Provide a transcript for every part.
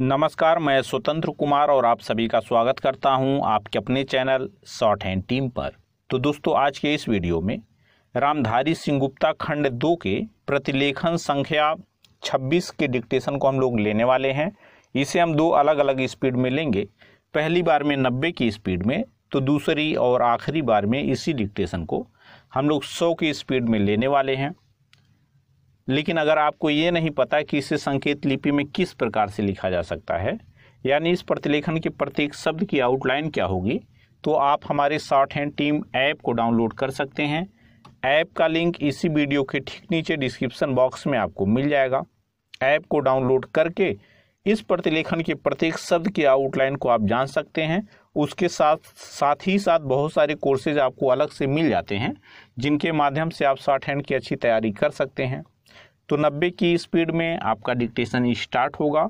नमस्कार मैं स्वतंत्र कुमार और आप सभी का स्वागत करता हूं आपके अपने चैनल शॉर्ट हैंड टीम पर तो दोस्तों आज के इस वीडियो में रामधारी सिंह गुप्ता खंड दो के प्रतिलेखन संख्या 26 के डिक्टेशन को हम लोग लेने वाले हैं इसे हम दो अलग अलग स्पीड में लेंगे पहली बार में नब्बे की स्पीड में तो दूसरी और आखिरी बार में इसी डिक्टेशन को हम लोग सौ की स्पीड में लेने वाले हैं लेकिन अगर आपको ये नहीं पता कि इसे संकेत लिपि में किस प्रकार से लिखा जा सकता है यानी इस प्रतिलेखन के प्रत्येक शब्द की आउटलाइन क्या होगी तो आप हमारे शॉर्ट हैंड टीम ऐप को डाउनलोड कर सकते हैं ऐप का लिंक इसी वीडियो के ठीक नीचे डिस्क्रिप्शन बॉक्स में आपको मिल जाएगा ऐप को डाउनलोड करके इस प्रतिलेखन के प्रत्येक शब्द की आउटलाइन को आप जान सकते हैं उसके साथ साथ ही साथ बहुत सारे कोर्सेज आपको अलग से मिल जाते हैं जिनके माध्यम से आप शॉर्ट हैंड की अच्छी तैयारी कर सकते हैं तो 90 की स्पीड में आपका डिक्टेशन स्टार्ट होगा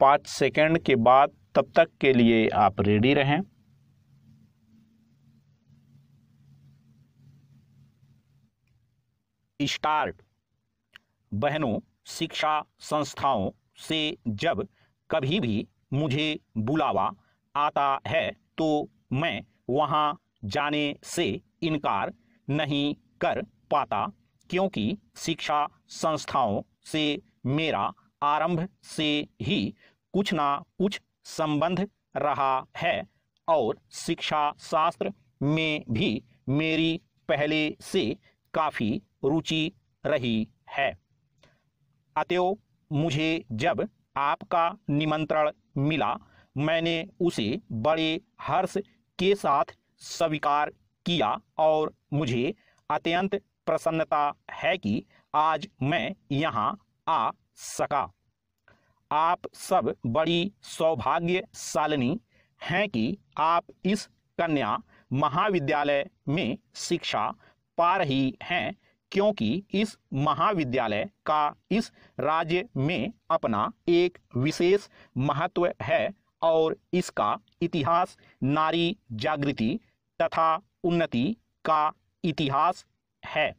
पाँच सेकेंड के बाद तब तक के लिए आप रेडी रहें स्टार्ट बहनों शिक्षा संस्थाओं से जब कभी भी मुझे बुलावा आता है तो मैं वहां जाने से इनकार नहीं कर पाता क्योंकि शिक्षा संस्थाओं से मेरा आरंभ से ही कुछ ना कुछ संबंध रहा है और शिक्षा शास्त्र में भी मेरी पहले से काफ़ी रुचि रही है अतएव मुझे जब आपका निमंत्रण मिला मैंने उसे बड़े हर्ष के साथ स्वीकार किया और मुझे अत्यंत प्रसन्नता है कि आज मैं यहाँ आ सका आप सब बड़ी सौभाग्यशालिनी हैं कि आप इस कन्या महाविद्यालय में शिक्षा पा रही हैं क्योंकि इस महाविद्यालय का इस राज्य में अपना एक विशेष महत्व है और इसका इतिहास नारी जागृति तथा उन्नति का इतिहास है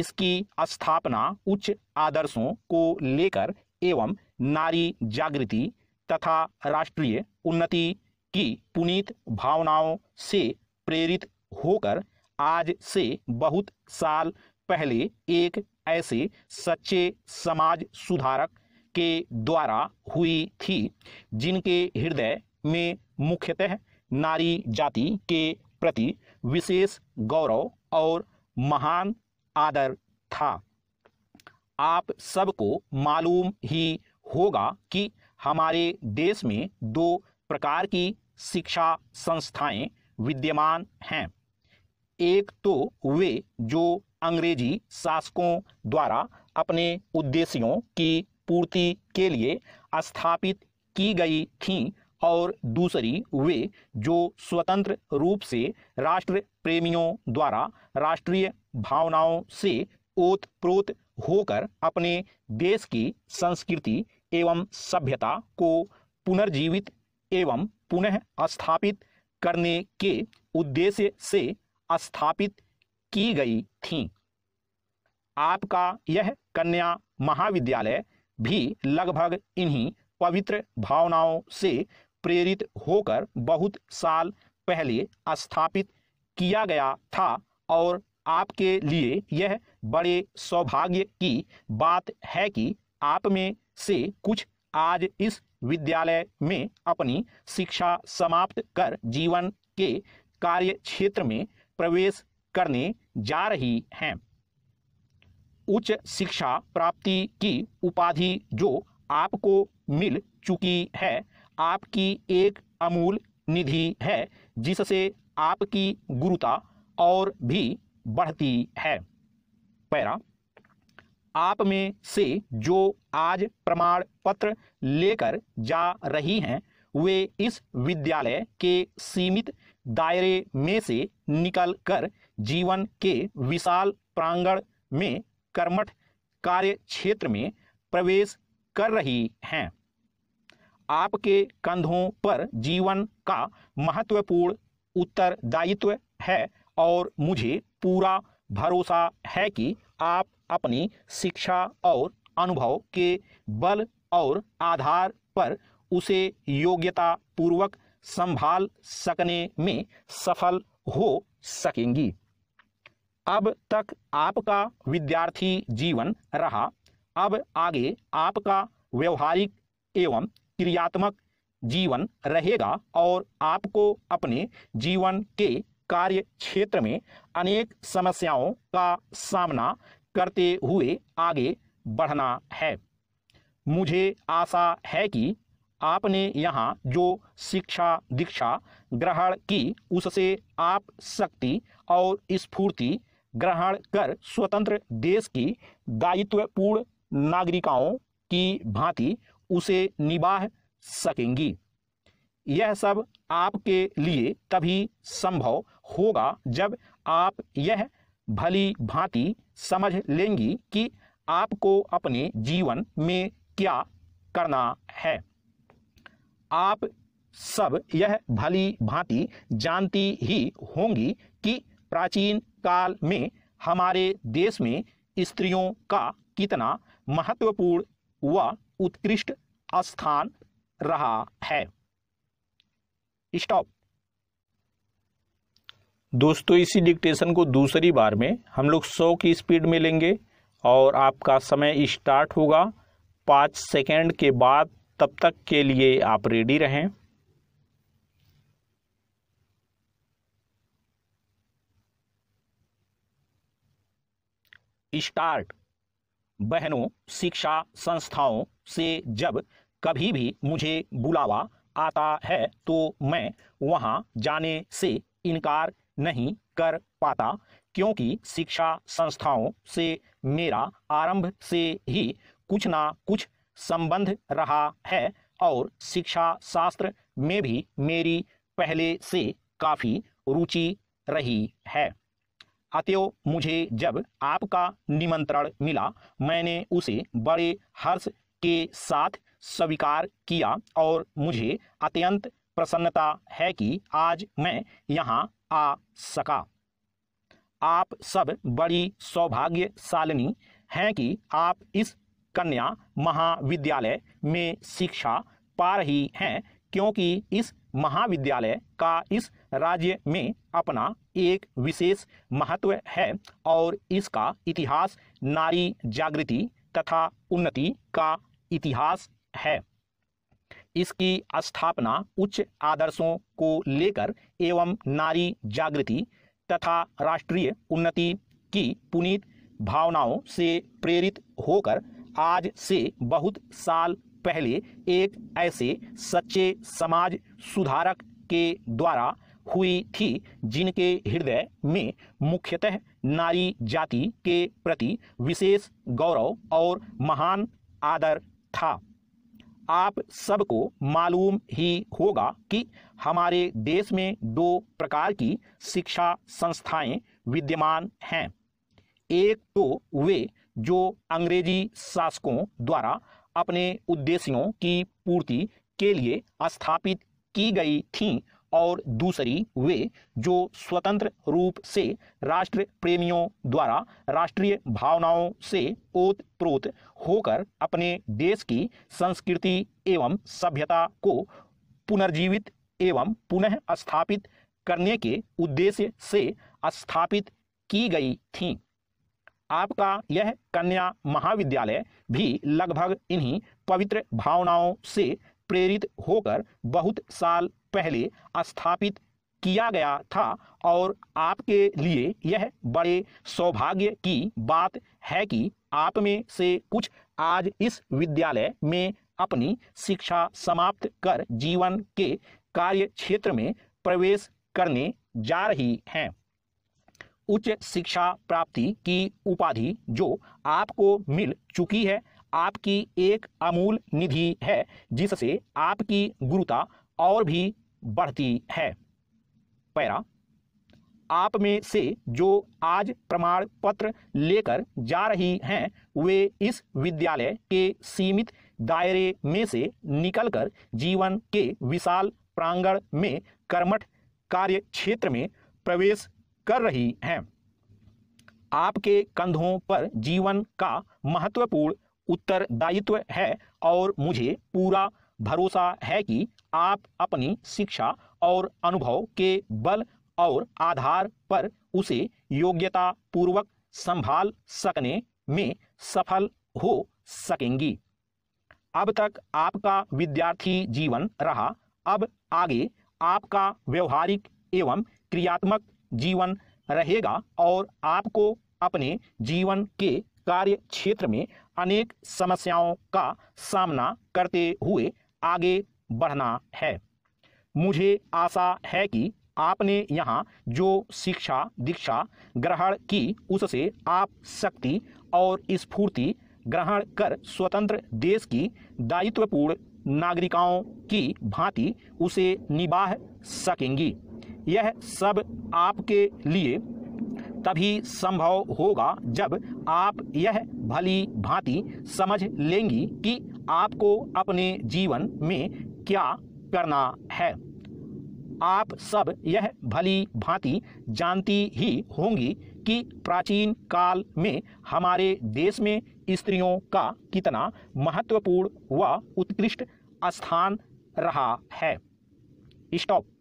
इसकी स्थापना उच्च आदर्शों को लेकर एवं नारी जागृति तथा राष्ट्रीय उन्नति की पुनीत भावनाओं से प्रेरित होकर आज से बहुत साल पहले एक ऐसे सच्चे समाज सुधारक के द्वारा हुई थी जिनके हृदय में मुख्यतः नारी जाति के प्रति विशेष गौरव और महान आदर था आप सबको मालूम ही होगा कि हमारे देश में दो प्रकार की शिक्षा संस्थाएं विद्यमान हैं एक तो वे जो अंग्रेजी शासकों द्वारा अपने उद्देश्यों की पूर्ति के लिए स्थापित की गई थीं और दूसरी वे जो स्वतंत्र रूप से राष्ट्र प्रेमियों द्वारा राष्ट्रीय भावनाओं से ओत प्रोत होकर अपने देश की संस्कृति एवं सभ्यता को पुनर्जीवित एवं पुनः स्थापित करने के उद्देश्य से स्थापित की गई थीं आपका यह कन्या महाविद्यालय भी लगभग इन्हीं पवित्र भावनाओं से प्रेरित होकर बहुत साल पहले स्थापित किया गया था और आपके लिए यह बड़े सौभाग्य की बात है कि आप में से कुछ आज इस विद्यालय में अपनी शिक्षा समाप्त कर जीवन के कार्य क्षेत्र में प्रवेश करने जा रही हैं उच्च शिक्षा प्राप्ति की उपाधि जो आपको मिल चुकी है आपकी एक अमूल निधि है जिससे आपकी गुरुता और भी बढ़ती है पैरा आप में से जो आज प्रमाण पत्र लेकर जा रही हैं वे इस विद्यालय के सीमित दायरे में से निकलकर जीवन के विशाल प्रांगण में कर्मठ कार्य क्षेत्र में प्रवेश कर रही हैं आपके कंधों पर जीवन का महत्वपूर्ण उत्तरदायित्व है और मुझे पूरा भरोसा है कि आप अपनी शिक्षा और अनुभव के बल और आधार पर उसे योग्यता पूर्वक संभाल सकने में सफल हो सकेंगी अब तक आपका विद्यार्थी जीवन रहा अब आगे आपका व्यवहारिक एवं क्रियात्मक जीवन रहेगा और आपको अपने जीवन के कार्य क्षेत्र में अनेक समस्याओं का सामना करते हुए आगे बढ़ना है मुझे आशा है कि आपने यहाँ जो शिक्षा दीक्षा ग्रहण की उससे आप शक्ति और स्फूर्ति ग्रहण कर स्वतंत्र देश की दायित्वपूर्ण नागरिकाओं की भांति उसे निबाह सकेंगी यह सब आपके लिए तभी संभव होगा जब आप यह भली भांति समझ लेंगी कि आपको अपने जीवन में क्या करना है आप सब यह भली भांति जानती ही होंगी कि प्राचीन काल में हमारे देश में स्त्रियों का कितना महत्वपूर्ण व उत्कृष्ट स्थान रहा है स्टॉप दोस्तों इसी डिक्टेशन को दूसरी बार में हम लोग 100 की स्पीड में लेंगे और आपका समय स्टार्ट होगा पाँच सेकेंड के बाद तब तक के लिए आप रेडी रहें स्टार्ट बहनों शिक्षा संस्थाओं से जब कभी भी मुझे बुलावा आता है तो मैं वहाँ जाने से इनकार नहीं कर पाता क्योंकि शिक्षा संस्थाओं से मेरा आरंभ से ही कुछ ना कुछ संबंध रहा है और शिक्षा शास्त्र में भी मेरी पहले से काफ़ी रुचि रही है अतयो मुझे जब आपका निमंत्रण मिला मैंने उसे बड़े हर्ष के साथ स्वीकार किया और मुझे अत्यंत प्रसन्नता है कि आज मैं यहाँ आ सका आप सब बड़ी सौभाग्यशालिनी हैं कि आप इस कन्या महाविद्यालय में शिक्षा पा रही हैं क्योंकि इस महाविद्यालय का इस राज्य में अपना एक विशेष महत्व है और इसका इतिहास नारी जागृति तथा उन्नति का इतिहास है इसकी स्थापना उच्च आदर्शों को लेकर एवं नारी जागृति तथा राष्ट्रीय उन्नति की पुनीत भावनाओं से प्रेरित होकर आज से बहुत साल पहले एक ऐसे सच्चे समाज सुधारक के द्वारा हुई थी जिनके हृदय में मुख्यतः नारी जाति के प्रति विशेष गौरव और महान आदर था आप सबको मालूम ही होगा कि हमारे देश में दो प्रकार की शिक्षा संस्थाएं विद्यमान हैं एक तो वे जो अंग्रेजी शासकों द्वारा अपने उद्देश्यों की पूर्ति के लिए स्थापित की गई थीं और दूसरी वे जो स्वतंत्र रूप से राष्ट्र प्रेमियों द्वारा राष्ट्रीय भावनाओं से ओत प्रोत होकर अपने देश की संस्कृति एवं सभ्यता को पुनर्जीवित एवं पुनः स्थापित करने के उद्देश्य से स्थापित की गई थीं आपका यह कन्या महाविद्यालय भी लगभग इन्हीं पवित्र भावनाओं से प्रेरित होकर बहुत साल पहले स्थापित किया गया था और आपके लिए यह बड़े सौभाग्य की बात है कि आप में से कुछ आज इस विद्यालय में अपनी शिक्षा समाप्त कर जीवन के कार्य क्षेत्र में प्रवेश करने जा रही हैं उच्च शिक्षा प्राप्ति की उपाधि जो आपको मिल चुकी है आपकी एक अमूल निधि है जिससे आपकी गुरुता और भी बढ़ती है पैरा आप में से जो आज प्रमाण पत्र लेकर जा रही हैं वे इस विद्यालय के सीमित दायरे में से निकलकर जीवन के विशाल प्रांगण में कर्मठ कार्य क्षेत्र में प्रवेश कर रही हैं आपके कंधों पर जीवन का महत्वपूर्ण उत्तरदायित्व है और मुझे पूरा भरोसा है कि आप अपनी शिक्षा और अनुभव के बल और आधार पर उसे योग्यता पूर्वक संभाल सकने में सफल हो सकेंगी अब तक आपका विद्यार्थी जीवन रहा अब आगे आपका व्यवहारिक एवं क्रियात्मक जीवन रहेगा और आपको अपने जीवन के कार्य क्षेत्र में अनेक समस्याओं का सामना करते हुए आगे बढ़ना है मुझे आशा है कि आपने यहाँ जो शिक्षा दीक्षा ग्रहण की उससे आप शक्ति और स्फूर्ति ग्रहण कर स्वतंत्र देश की दायित्वपूर्ण नागरिकाओं की भांति उसे निभा सकेंगी यह सब आपके लिए तभी संभव होगा जब आप यह भली भांति समझ लेंगी कि आपको अपने जीवन में क्या करना है आप सब यह भली भांति जानती ही होंगी कि प्राचीन काल में हमारे देश में स्त्रियों का कितना महत्वपूर्ण व उत्कृष्ट स्थान रहा है स्टॉप